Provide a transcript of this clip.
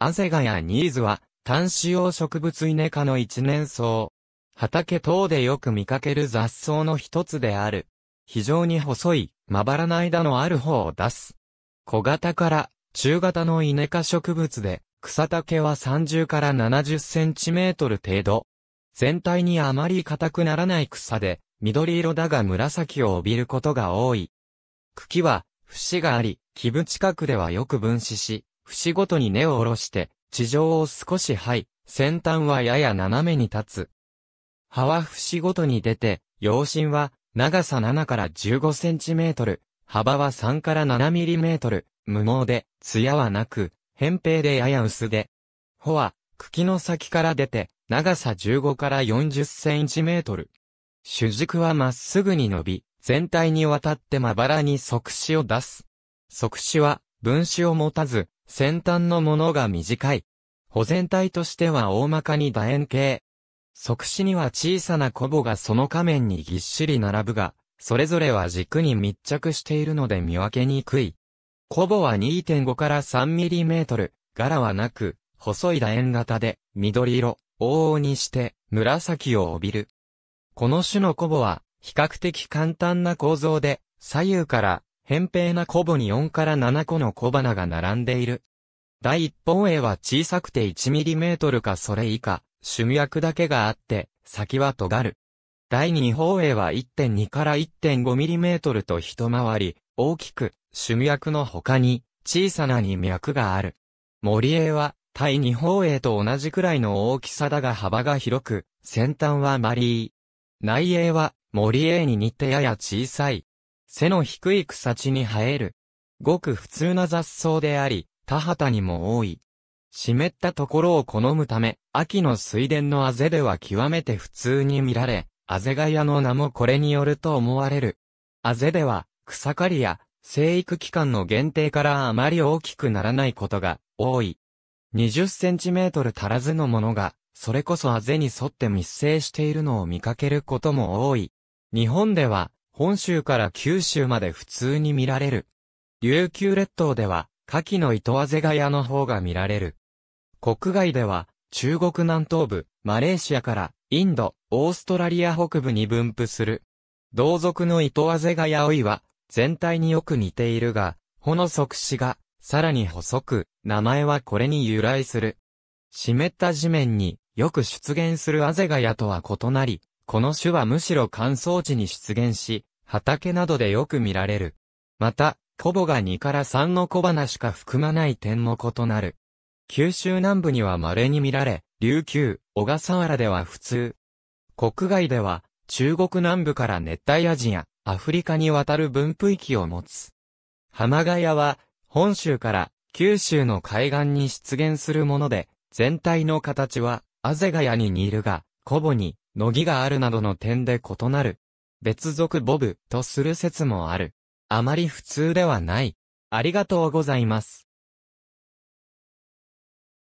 アセガやニーズは、単子葉植物イネ科の一年草。畑等でよく見かける雑草の一つである。非常に細い、まばらな枝のある方を出す。小型から中型のイネ科植物で、草丈は30から70センチメートル程度。全体にあまり硬くならない草で、緑色だが紫を帯びることが多い。茎は、節があり、木部近くではよく分子し、節ごとに根を下ろして、地上を少し這い、先端はやや斜めに立つ。葉は節ごとに出て、葉身は長さ7から15センチメートル、幅は3から7ミリメートル、無毛で、艶はなく、扁平でやや薄で。穂は、茎の先から出て、長さ15から40センチメートル。主軸はまっすぐに伸び、全体にわたってまばらに即死を出す。即死は、分子を持たず、先端のものが短い。保全体としては大まかに楕円形。即死には小さなコボがその仮面にぎっしり並ぶが、それぞれは軸に密着しているので見分けにくい。コボは2.5から3ミリメートル、柄はなく、細い楕円型で、緑色、往々にして、紫を帯びる。この種のコボは、比較的簡単な構造で、左右から扁平な小穂に4から7個の小花が並んでいる。第一方絵は小さくて1トルかそれ以下、主脈だけがあって、先は尖る。第二方絵は1.2から 1.5mm と一回り、大きく、主脈の他に、小さなに脈がある。森絵は、対二方絵と同じくらいの大きさだが幅が広く、先端はマリー。内絵は、森絵に似てやや小さい、背の低い草地に生える。ごく普通な雑草であり、田畑にも多い。湿ったところを好むため、秋の水田のあぜでは極めて普通に見られ、あぜがやの名もこれによると思われる。あぜでは、草刈りや、生育期間の限定からあまり大きくならないことが多い。20センチメートル足らずのものが、それこそあぜに沿って密生しているのを見かけることも多い。日本では、本州から九州まで普通に見られる。琉球列島では、夏季の糸あぜがやの方が見られる。国外では、中国南東部、マレーシアから、インド、オーストラリア北部に分布する。同族の糸あぜがやおいは、全体によく似ているが、穂の即死が、さらに細く、名前はこれに由来する。湿った地面によく出現するアゼがやとは異なり、この種はむしろ乾燥地に出現し、畑などでよく見られる。また、コボが2から3の小花しか含まない点も異なる。九州南部には稀に見られ、琉球、小笠原では普通。国外では、中国南部から熱帯アジア、アフリカに渡る分布域を持つ。浜ヶ谷は、本州から九州の海岸に出現するもので、全体の形は、アゼガヤに似るが、コボに、のぎがあるなどの点で異なる。別属ボブとする説もある。あまり普通ではない。ありがとうございます。